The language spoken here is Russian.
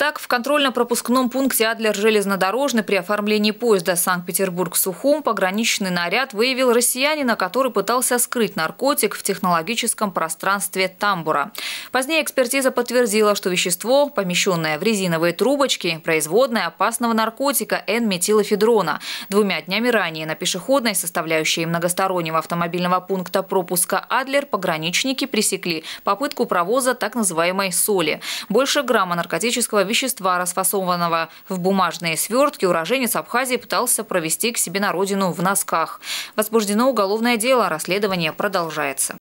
Так, в контрольно-пропускном пункте Адлер-железнодорожный при оформлении поезда Санкт-Петербург-Сухум пограничный наряд выявил россиянина, который пытался скрыть наркотик в технологическом пространстве тамбура. Позднее экспертиза подтвердила, что вещество, помещенное в резиновые трубочки, производное опасного наркотика N-метилофедрона. Двумя днями ранее на пешеходной составляющей многостороннего автомобильного пункта пропуска Адлер пограничники пресекли попытку провоза так называемой соли. Больше грамма наркотического вещества, расфасованного в бумажные свертки, уроженец Абхазии пытался провести к себе на родину в носках. Возбуждено уголовное дело, расследование продолжается.